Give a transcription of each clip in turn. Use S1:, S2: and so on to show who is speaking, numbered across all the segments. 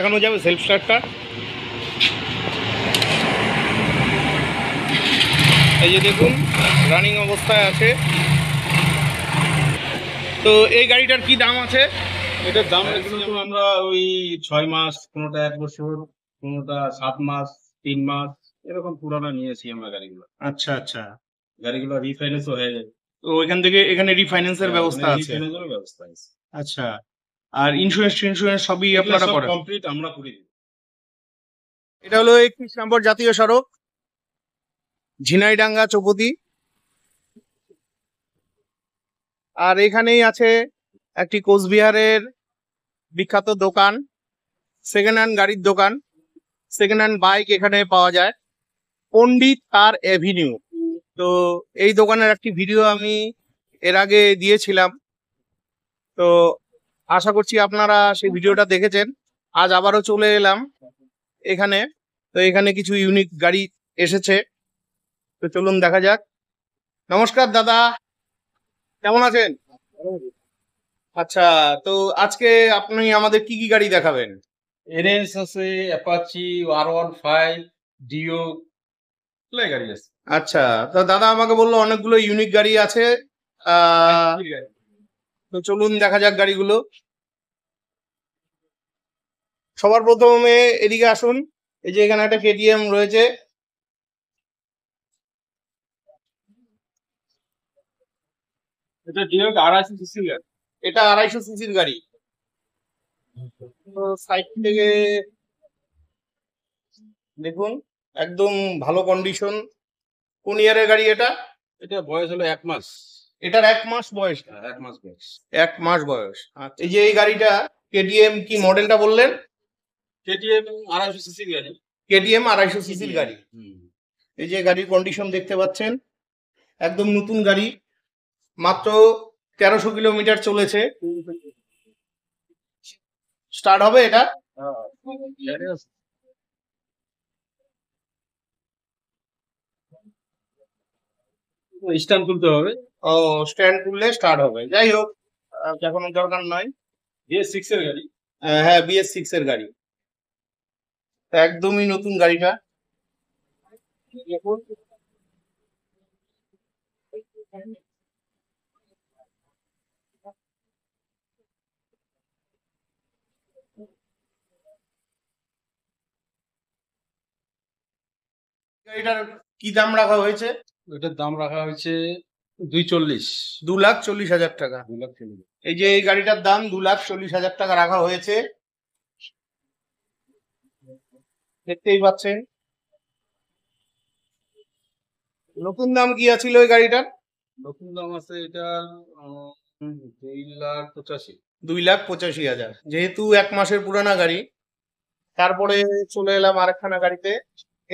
S1: দেখানো যাবে সেলফ স্টার্টটা এই যে দেখুন রানিং অবস্থায় আছে তো এই গাড়িটার কি দাম আছে এটার দাম কিন্তু আমরা ওই ছয় মাস কোনোটা এক বছর কোনোটা সাত মাস তিন মাস এরকম পুরানো নিয়েছি আমরা গাড়িগুলো আচ্ছা আচ্ছা গাড়িগুলো রিফাইন্যান্সও হয়ে যায় তো ওইখান থেকে এখানে রিফাইন্যান্সের ব্যবস্থা আছে ব্যবস্থা আছে আচ্ছা আর ইন্স্যুরেন্স ইন্স্যুরেন্স সবই আপনারা করেন কমপ্লিট আমরা করি এটা হলো 31 নম্বর জাতীয় সড়ক ঝিনাইডাঙ্গা চৌপতি আর এখানেই আছে একটি কোচবিহারের বিখ্যাত দোকান সেকেন্ড হ্যান্ড গাড়ির দোকান সেকেন্ড হ্যান্ড বাইক এখানে পাওয়া যায় পণ্ডিত তার অ্যাভিনিউ তো এই দোকানের একটি ভিডিও আমি এর আগে দিয়েছিলাম তো আশা করছি আপনারা সেই ভিডিওটা দেখেছেন আজ আবারও চলে এলাম এখানে তো এখানে কিছু ইউনিক গাড়ি এসেছে তো চলুন দেখা যাক নমস্কার দাদা কেমন আছেন আচ্ছা তো আজকে আপনি আমাদের কি কি গাড়ি দেখাবেন আছে অ্যাপাচি আর ওয়ান ডিও আচ্ছা তো দাদা আমাকে বললো অনেকগুলো ইউনিক গাড়ি আছে আহ চলুন দেখা যাক গাড়িগুলো সবার প্রথমে এদিকে আসুন এই যে এখানে একটা কেটিএম রয়েছে এটা ডিওক আড়াইশো সিসির গাড়ি এটা আড়াইশো সিসির গাড়ি তো থেকে দেখুন একদম ভালো কন্ডিশন কোন ইয়ারের গাড়ি এটা এটা বয়স হলো এক মাস এটার হ্যাঁ, এক মাস বয়স এক মাস বয়স এক মাস বয়স এই যে এই গাড়িটা কেটিএম কি মডেলটা বললেন কেটিএম আড়াইশো সিসির গাড়ি কেটিএম আড়াইশো সিসির গাড়ি এই যে গাড়ির কন্ডিশন দেখতে পাচ্ছেন একদম নতুন গাড়ি মাত্র তেরোশো কিলোমিটার চলেছে স্টার্ট হবে এটা হ্যাঁ। স্টান তুলতে হবে ও স্ট্যান্ড খুললে স্টার্ট হবে যাই হোক এখন দরকার নয় বিএস সিক্স এর গাড়ি হ্যাঁ বিএস সিক্স এর গাড়ি একদমই নতুন গাড়িটা গাড়িটার কি দাম রাখা হয়েছে ওইটার দাম রাখা হয়েছে দুই চল্লিশ দু লাখ চল্লিশ হাজার টাকা দু লাখ চল্লিশ এই যে এই গাড়িটার দাম দু লাখ চল্লিশ হাজার টাকা রাখা হয়েছে দেখতেই পাচ্ছেন নতুন দাম কি আছিল ওই গাড়িটার নতুন দাম আছে এটা দুই লাখ পঁচাশি দুই লাখ পঁচাশি হাজার যেহেতু এক মাসের পুরানা গাড়ি তারপরে চলে এলাম আরেকখানা গাড়িতে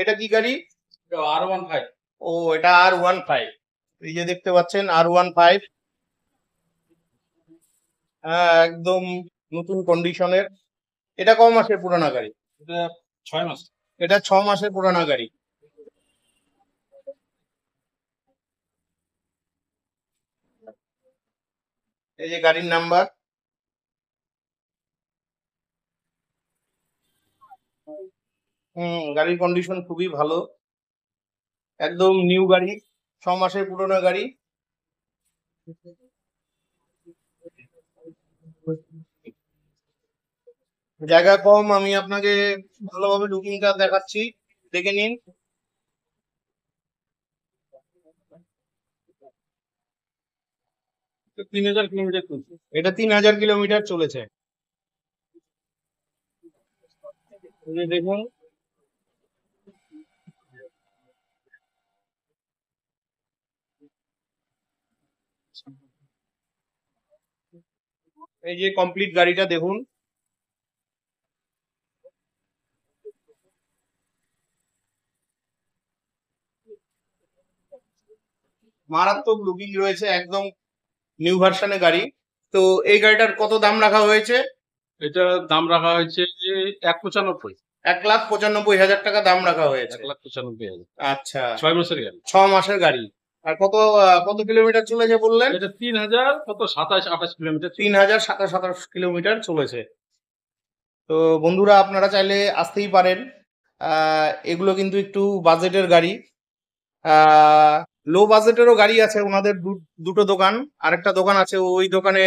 S1: এটা কি গাড়ি আর ওয়ান ফাইভ ও এটা আর ওয়ান ফাইভ এই দেখতে পাচ্ছেন আর ওয়ান ফাইভ হ্যাঁ একদম নতুন কন্ডিশনের এটা ক মাসের পুরানা গাড়ি ছয় মাস এটা ছ মাসের পুরানা গাড়ি এই যে গাড়ির নাম্বার হুম গাড়ির কন্ডিশন খুবই ভালো একদম নিউ গাড়ি ছ মাসের পুরোনো গাড়ি জায়গা কম আমি আপনাকে ভালোভাবে কার দেখাচ্ছি দেখে নিন তিন হাজার কিলোমিটার এটা তিন হাজার কিলোমিটার চলেছে দেখুন এই যে কমপ্লিট গাড়িটা দেখুন মারাত্মক লুকিং রয়েছে একদম নিউ ভার্সনের গাড়ি তো এই গাড়িটার কত দাম রাখা হয়েছে এটা দাম রাখা হয়েছে যে এক পঁচানব্বই এক লাখ পঁচানব্বই হাজার টাকা দাম রাখা হয়েছে এক লাখ পঁচানব্বই হাজার আচ্ছা ছয় মাসের গাড়ি ছ মাসের গাড়ি আর কত কত কিলোমিটার চলেছে বললেন এটা তিন হাজার কত সাতাশ আঠাশ কিলোমিটার তিন হাজার সাতাশ আঠাশ কিলোমিটার চলেছে তো বন্ধুরা আপনারা চাইলে আসতেই পারেন এগুলো কিন্তু একটু বাজেটের গাড়ি লো বাজেটেরও গাড়ি আছে ওনাদের দুটো দোকান আরেকটা দোকান আছে ওই দোকানে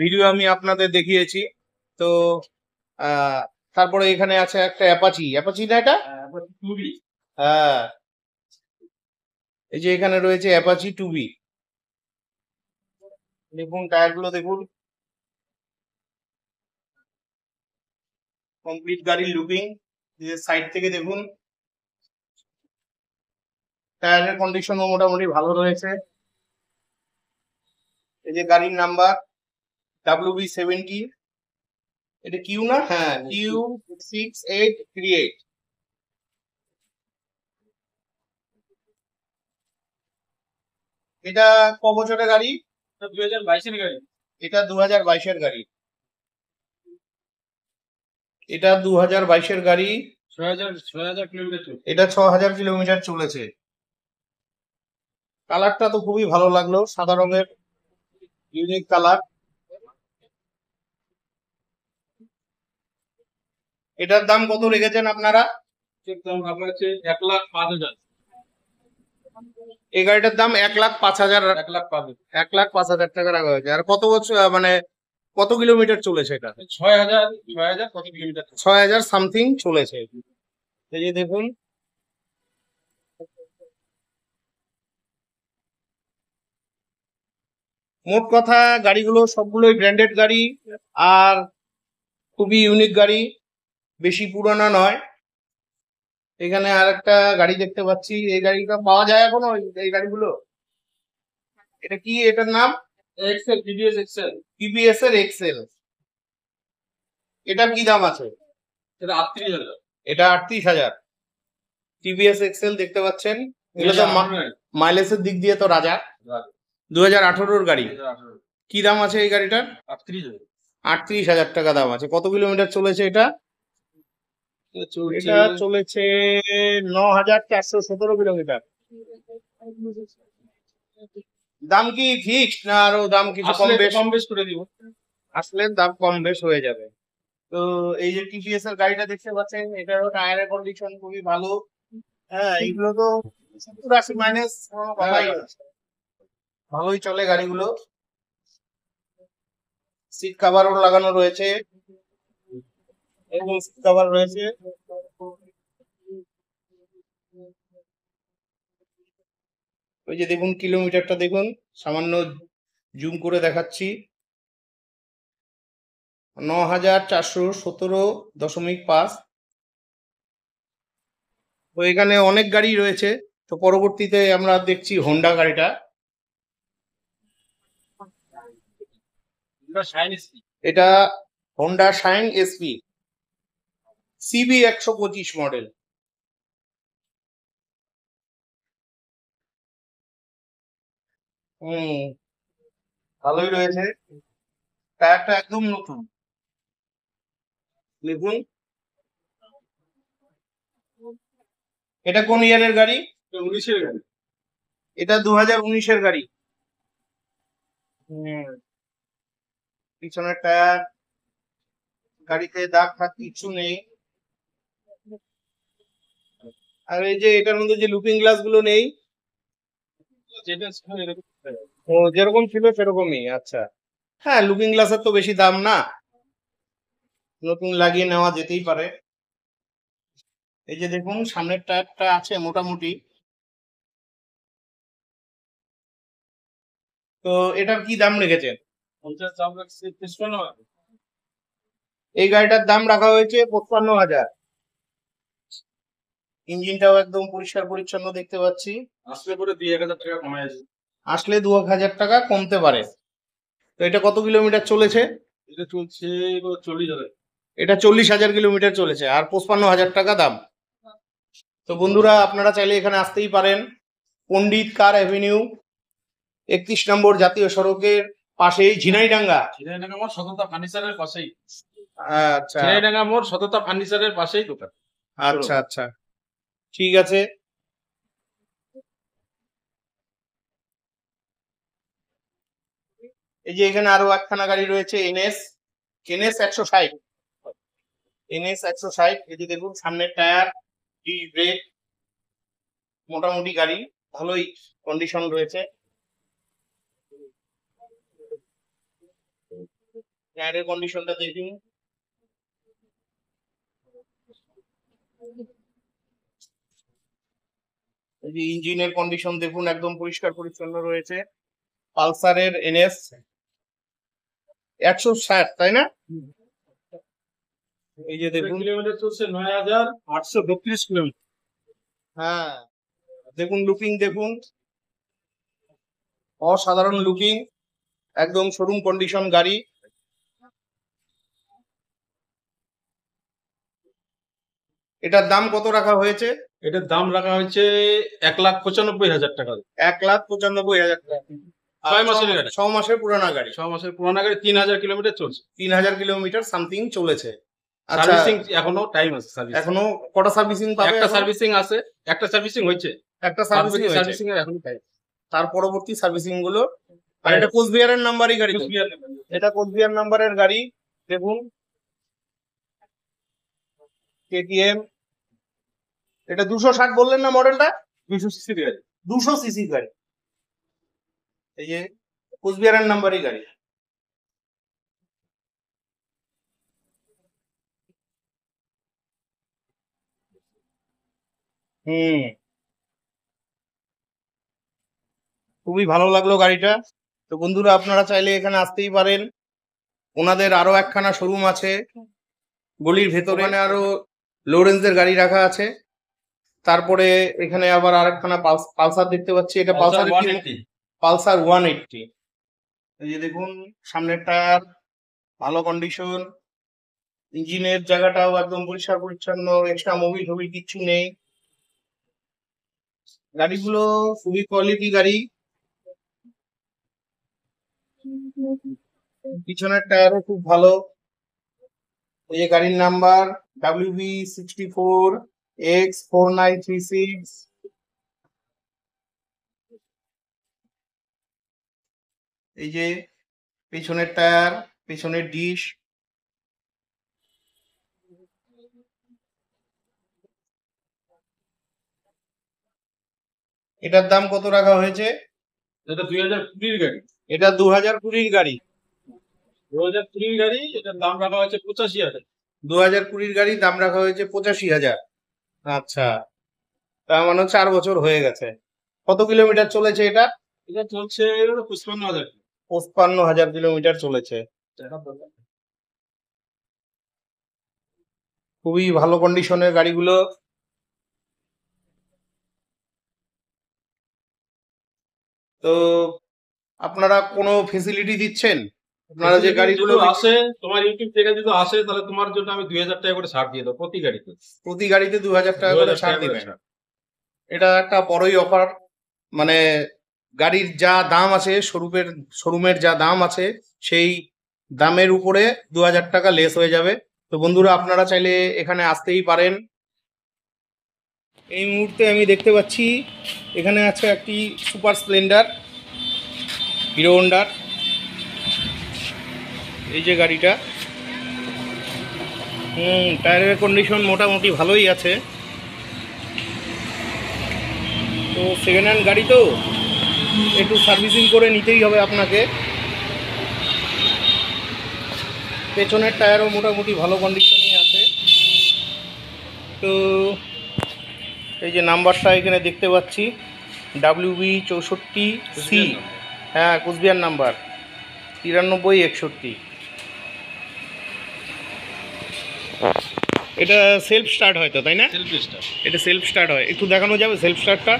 S1: ভিডিও আমি আপনাদের দেখিয়েছি তো তারপরে এখানে আছে একটা অ্যাপাচি অ্যাপাচি না এটা হ্যাঁ এই যে এখানে রয়েছে অ্যাপাচি টু বি দেখুন গুলো দেখুন কমপ্লিট গাড়ির লুকিং সাইড থেকে দেখুন টায়ারের কন্ডিশন মোটামুটি ভালো রয়েছে এই যে গাড়ির নাম্বার ডাব্লু বি সেভেন্টি এটা কিউ না হ্যাঁ Q six eight three eight এটা ক বছরের গাড়ি দু হাজার বাইশের গাড়ি এটা দু হাজার বাইশের গাড়ি এটা দু হাজার বাইশের গাড়ি এটা ছ হাজার কিলোমিটার চলেছে কালারটা তো খুবই ভালো লাগলো সাদা রঙের ইউনিক কালার এটার দাম কত রেখেছেন আপনারা এক লাখ পাঁচ হাজার এই গাড়িটার দাম এক লাখ পাঁচ হাজার এক লাখ পাঁচ এক লাখ পাঁচ হাজার টাকা রাখা হয়েছে আর কত বছর মানে কত কিলোমিটার চলেছে এটা ছয় হাজার ছয় হাজার কত কিলোমিটার ছয় হাজার সামথিং চলেছে এই যে দেখুন মোট কথা গাড়িগুলো সবগুলোই ব্র্যান্ডেড গাড়ি আর খুবই ইউনিক গাড়ি বেশি পুরোনো নয় এখানে আর একটা গাড়ি দেখতে পাচ্ছি এই গাড়িটা পাওয়া যায় এখনো এই গাড়িগুলো এটা কি এটার নাম টিভিএস এক্সেল টিভিএস এর এক্সেল এটার কি দাম আছে এটা আটত্রিশ এটা আটত্রিশ হাজার টিভিএস এক্সেল দেখতে পাচ্ছেন মাইলেজের দিক দিয়ে তো রাজা দু হাজার আঠারোর গাড়ি কি দাম আছে এই গাড়িটার আটত্রিশ হাজার টাকা দাম আছে কত কিলোমিটার চলেছে এটা এটা চলেছে ন হাজার চারশো সতেরো কিলোমিটার দাম কি ফিক্স না আরো দাম কিছু কম বেশ কম বেশ করে দিব আসলে দাম কম বেশ হয়ে যাবে তো এই যে টিভিএস এর গাড়িটা দেখতে পাচ্ছেন এটারও টায়ারের কন্ডিশন খুবই ভালো হ্যাঁ এগুলো তো রাশি মাইনাস ভালোই চলে গাড়িগুলো সিট কাভারও লাগানো রয়েছে রয়েছে ওই যে দেখুন কিলোমিটারটা দেখুন সামান্য জুম করে দেখাচ্ছি ন হাজার চারশো সতেরো দশমিক পাঁচ তো এখানে অনেক গাড়ি রয়েছে তো পরবর্তীতে আমরা দেখছি হোন্ডা গাড়িটা এটা হোন্ডা শাইন এসপি সিবি একশো পঁচিশ মডেল হুম ভালোই রয়েছে টায়ারটা একদম নতুন দেখুন এটা কোন ইয়ারের গাড়ি উনিশের গাড়ি এটা দু হাজার উনিশের গাড়ি পিছনের টায়ার গাড়িতে দাগ ফাগ কিছু নেই আর এই যে এটার মধ্যে যে লুকিং গ্লাস গুলো নেই যেরকম ছিল সেরকমই আচ্ছা হ্যাঁ লুকিং গ্লাসের তো বেশি দাম না নতুন লাগিয়ে নেওয়া যেতেই পারে এই যে দেখুন সামনের টায়ারটা আছে মোটামুটি তো এটার কি দাম রেখেছেন এই গাড়িটার দাম রাখা হয়েছে পঁচপান্ন হাজার ইঞ্জিনটাও একদম পরিষ্কার পরিচ্ছন্ন দেখতে পাচ্ছি আসলে পরে দুই হাজার টাকা কমে আছে আসলে দু হাজার টাকা কমতে পারে তো এটা কত কিলোমিটার চলেছে এটা চলছে চল্লিশ হাজার এটা চল্লিশ হাজার কিলোমিটার চলেছে আর পঁচপান্ন হাজার টাকা দাম তো বন্ধুরা আপনারা চাইলে এখানে আসতেই পারেন পণ্ডিত কার অ্যাভিনিউ একত্রিশ নম্বর জাতীয় সড়কের পাশেই ঝিনাইডাঙ্গা ঝিনাইডাঙ্গা মোড় সততা ফার্নিচারের পাশেই আচ্ছা ঝিনাইডাঙ্গা মোড় সততা ফার্নিচারের পাশেই দোকান আচ্ছা আচ্ছা ঠিক আছে এই যে এখানে আরো একখানা গাড়ি রয়েছে এনএস এনএস একশো ষাট এনএস একশো ষাট এই যে দেখুন সামনের টায়ার ডি ব্রেক মোটামুটি গাড়ি ভালোই কন্ডিশন রয়েছে টায়ারের কন্ডিশনটা দেখুন যে ইঞ্জিনের কন্ডিশন দেখুন একদম পরিষ্কার পরিচ্ছন্ন রয়েছে পালসারের এনএস একশো ষাট তাই না এই যে দেখুন চলছে নয় হাজার আটশো বত্রিশ কিলোমিটার হ্যাঁ দেখুন লুকিং দেখুন অসাধারণ লুকিং একদম শোরুম কন্ডিশন গাড়ি এটার দাম কত রাখা হয়েছে এটার দাম রাখা হয়েছে এক লাখ পঁচানব্বই হাজার টাকা এক লাখ পঁচানব্বই হাজার টাকা ছয় মাসের গাড়ি ছ মাসের পুরানা গাড়ি ছ মাসের পুরানা গাড়ি তিন হাজার কিলোমিটার চলছে তিন হাজার কিলোমিটার সামথিং চলেছে সার্ভিসিং আচ্ছা, এখনো টাইম আছে সার্ভিস এখনো কটা সার্ভিসিং পাবে একটা সার্ভিসিং আছে একটা সার্ভিসিং হয়েছে একটা সার্ভিসিং সার্ভিসিং এর এখনো টাইম তার পরবর্তী সার্ভিসিং গুলো আর এটা কোচবিহারের নাম্বারই গাড়ি কোচবিহার এটা কোচবিহার নাম্বারের গাড়ি দেখুন কেটিএম এটা দুশো ষাট বললেন না মডেলটা দুশো সিসি গাড়ি দুশো সিসি গাড়ি এই যে কুচবিহারের নাম্বারই গাড়ি হম খুবই ভালো লাগলো গাড়িটা তো বন্ধুরা আপনারা চাইলে এখানে আসতেই পারেন ওনাদের আরো একখানা শোরুম আছে গলির ভেতরে আরো লোরেন্সের গাড়ি রাখা আছে তারপরে এখানে আবার আরেকখানা পালসার দেখতে পাচ্ছি এটা পালসার পালসার ওয়ান এইটটি এই যে দেখুন সামনের টায়ার ভালো কন্ডিশন ইঞ্জিনের জায়গাটাও একদম পরিষ্কার পরিচ্ছন্ন এক্সট্রা মোবিল টুভি কিচ্ছু নেই গাড়িগুলো খুবই কোয়ালিটি গাড়ি পিছনের টায়ারও খুব ভালো এই গাড়ির number W B sixty four X four nine three six এই যে পেছনের টায়ার পেছনের ডিশ এটার দাম কত রাখা হয়েছে এটা দুই হাজার কুড়ির গাড়ি এটা দু হাজার কুড়ির গাড়ি দু হাজার কুড়ির গাড়ি এটার দাম রাখা হয়েছে পঁচাশি হাজার দু হাজার কুড়ির গাড়ি দাম রাখা হয়েছে পঁচাশি হাজার আচ্ছা তার মানে চার বছর হয়ে গেছে কত কিলোমিটার চলেছে এটা এটা চলছে পঁচপান্ন হাজার পঁচপান্ন হাজার কিলোমিটার চলেছে খুবই ভালো কন্ডিশনের গাড়িগুলো তো আপনারা কোনো ফেসিলিটি দিচ্ছেন আপনারা যে গাড়িগুলো আসে তোমার ইউটিউব থেকে যদি আসে তাহলে তোমার জন্য আমি দুই হাজার টাকা করে ছাড় দিয়ে দেবো প্রতি গাড়িতে প্রতি গাড়িতে দু হাজার টাকা করে ছাড় দিবেন এটা একটা বড়ই অফার মানে গাড়ির যা দাম আছে শোরুমের শোরুমের যা দাম আছে সেই দামের উপরে দু হাজার টাকা লেস হয়ে যাবে তো বন্ধুরা আপনারা চাইলে এখানে আসতেই পারেন এই মুহূর্তে আমি দেখতে পাচ্ছি এখানে আছে একটি সুপার স্প্লেন্ডার হিরো হন্ডার এই যে গাড়িটা হুম টায়ারের কন্ডিশন মোটামুটি ভালোই আছে তো সেকেন্ড হ্যান্ড গাড়ি তো একটু সার্ভিসিং করে নিতেই হবে আপনাকে পেছনের টায়ারও মোটামুটি ভালো কন্ডিশনে আছে তো এই যে নাম্বারটা এখানে দেখতে পাচ্ছি ডাব্লিউ বি চৌষট্টি সি হ্যাঁ কুচবিহার নাম্বার তিরানব্বই একষট্টি এটা সেলফ স্টার্ট হয় তো তাই না সেলফ স্টার্ট এটা সেলফ স্টার্ট হয় একটু দেখানো যাবে সেলফ স্টার্টটা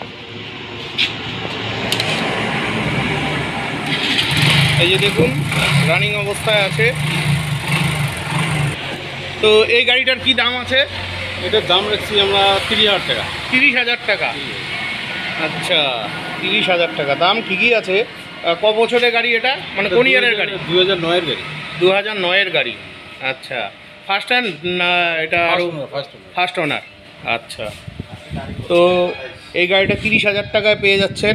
S1: এই যে দেখুন রানিং অবস্থায় আছে তো এই গাড়িটার কি দাম আছে এটার দাম রাখছি আমরা তিরিশ হাজার টাকা তিরিশ হাজার টাকা আচ্ছা তিরিশ হাজার টাকা দাম ঠিকই আছে ক বছরের গাড়ি এটা মানে কোন ইয়ারের গাড়ি দু হাজার নয়ের গাড়ি দু হাজার নয়ের গাড়ি আচ্ছা ফার্স্ট হ্যান্ড না এটা আরও ফার্স্ট ওনার আচ্ছা তো এই গাড়িটা তিরিশ হাজার টাকায় পেয়ে যাচ্ছেন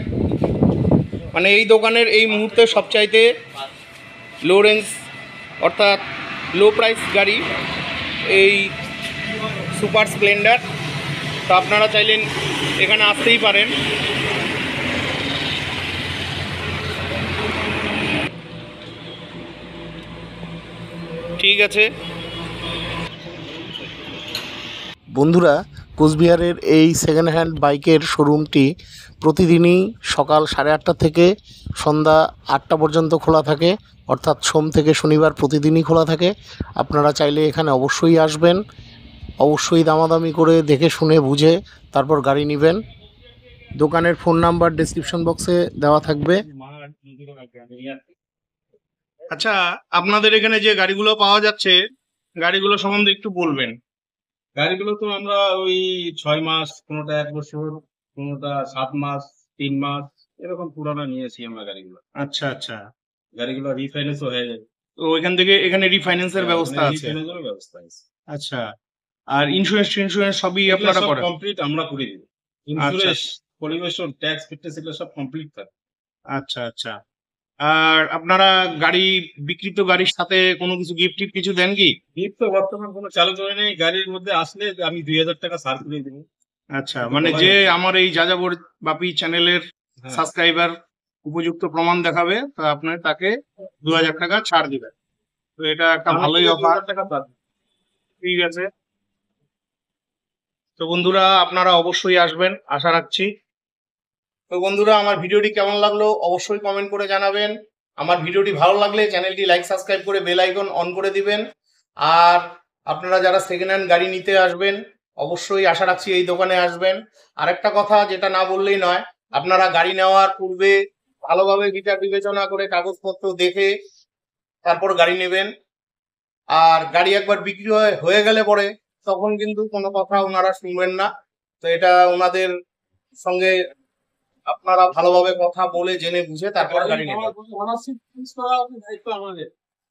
S1: মানে এই দোকানের এই মুহূর্তে সবচাইতে লো রেঞ্জ অর্থাৎ লো প্রাইস গাড়ি এই সুপার স্প্লেন্ডার তো আপনারা চাইলেন এখানে আসতেই পারেন ঠিক আছে বন্ধুরা কোচবিহারের এই সেকেন্ড হ্যান্ড বাইকের শোরুমটি প্রতিদিনই সকাল সাড়ে আটটা থেকে সন্ধ্যা আটটা পর্যন্ত খোলা থাকে অর্থাৎ সোম থেকে শনিবার প্রতিদিনই খোলা থাকে আপনারা চাইলে এখানে অবশ্যই আসবেন অবশ্যই দামাদামি করে দেখে শুনে বুঝে তারপর গাড়ি নেবেন দোকানের ফোন নাম্বার ডিসক্রিপশন বক্সে দেওয়া থাকবে আচ্ছা আপনাদের এখানে যে গাড়িগুলো পাওয়া যাচ্ছে গাড়িগুলো সম্বন্ধে একটু বলবেন গাড়িগুলো তো আমরা ওই ছয় মাস কোনোটা এক বছর কোনোটা সাত মাস তিন মাস এরকম পুরানো নিয়েছি আমরা গাড়িগুলো আচ্ছা আচ্ছা গাড়িগুলো রিফাইন্যান্স হয়ে যায় তো ওইখান থেকে এখানে রিফাইন্যান্স এর ব্যবস্থা আছে ব্যবস্থা আছে আচ্ছা আর ইন্স্যুরেন্স ইন্স্যুরেন্স সবই আপনারা করেন কমপ্লিট আমরা করে দিই ইন্স্যুরেন্স পরিবেশন ট্যাক্স ফিটনেস এগুলো সব কমপ্লিট থাকে আচ্ছা আচ্ছা আর আপনারা গাড়ি বিক্রিত গাড়ির সাথে কোনো কিছু গিফট কিছু দেন কি গিফট তো বর্তমান কোনো চালু করে নেই গাড়ির মধ্যে আসলে আমি দুই হাজার টাকা সার করে দেবো আচ্ছা মানে যে আমার এই যাযাবর বাপি চ্যানেলের সাবস্ক্রাইবার হ্যাঁ। উপযুক্ত প্রমাণ দেখাবে তো আপনার তাকে দু হাজার টাকা ছাড় দিবেন তো এটা একটা ভালোই অফার ঠিক আছে তো বন্ধুরা আপনারা অবশ্যই আসবেন আশা রাখছি তো বন্ধুরা আমার ভিডিওটি কেমন লাগলো অবশ্যই কমেন্ট করে জানাবেন আমার ভিডিওটি ভালো লাগলে চ্যানেলটি লাইক সাবস্ক্রাইব করে বেল আইকন অন করে দিবেন আর আপনারা যারা সেকেন্ড হ্যান্ড গাড়ি নিতে আসবেন অবশ্যই আশা রাখছি এই দোকানে আসবেন আর একটা কথা যেটা না বললেই নয় আপনারা গাড়ি নেওয়ার পূর্বে ভালোভাবে বিচার বিবেচনা করে কাগজপত্র দেখে তারপর গাড়ি নেবেন আর গাড়ি একবার বিক্রি হয়ে গেলে পরে তখন কিন্তু কোনো কথা ওনারা শুনবেন না তো এটা ওনাদের সঙ্গে আপনারা ভালোভাবে কথা বলে জেনে বুঝে তারপর গাড়ি নেবেন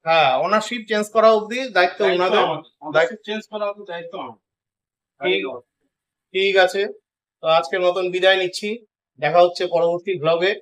S1: হ্যাঁ ওনারশিপ চেঞ্জ করা অবধি দায়িত্ব ওনাদের দায়িত্ব চেঞ্জ করা অবধি দায়িত্ব ঠিক আছে তো আজকের মতন বিদায় নিচ্ছি দেখা হচ্ছে পরবর্তী ব্লগে